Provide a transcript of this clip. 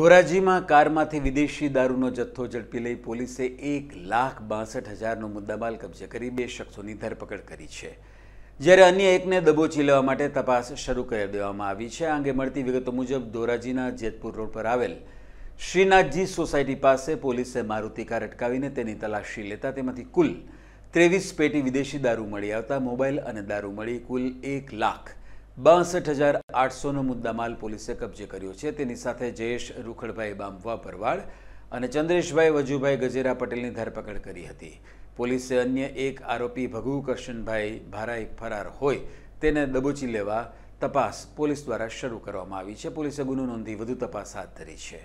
ધોરાજીમાં કારમાંથી વિદેશી દારૂનો જથ્થો ઝડપી લઈ પોલીસે એક લાખ બાસઠ હજારનો મુદ્દામાલ કબજે કરી બે શખ્સોની ધરપકડ કરી છે જ્યારે અન્ય એકને દબોચી લેવા માટે તપાસ શરૂ કરી દેવામાં આવી છે આ અંગે મળતી વિગતો મુજબ ધોરાજીના જેતપુર રોડ પર આવેલ શ્રીનાથજી સોસાયટી પાસે પોલીસે મારુતિ કાર અટકાવીને તેની તલાશી લેતા તેમાંથી કુલ ત્રેવીસ પેટી વિદેશી દારૂ મળી આવતા મોબાઈલ અને દારૂ મળી કુલ એક લાખ બાસઠ હજાર આઠસોનો મુદ્દામાલ પોલીસે કબજે કર્યો છે તેની સાથે જયેશ રૂખડભાઈ બામવા ભરવાડ અને ચંદ્રેશભાઈ વજુભાઈ ગજેરા પટેલની ધરપકડ કરી હતી પોલીસે અન્ય એક આરોપી ભગુ કરશનભાઈ ભારાઈ ફરાર હોય તેને દબોચી લેવા તપાસ પોલીસ દ્વારા શરૂ કરવામાં આવી છે પોલીસે ગુનો નોંધી વધુ તપાસ હાથ ધરી છે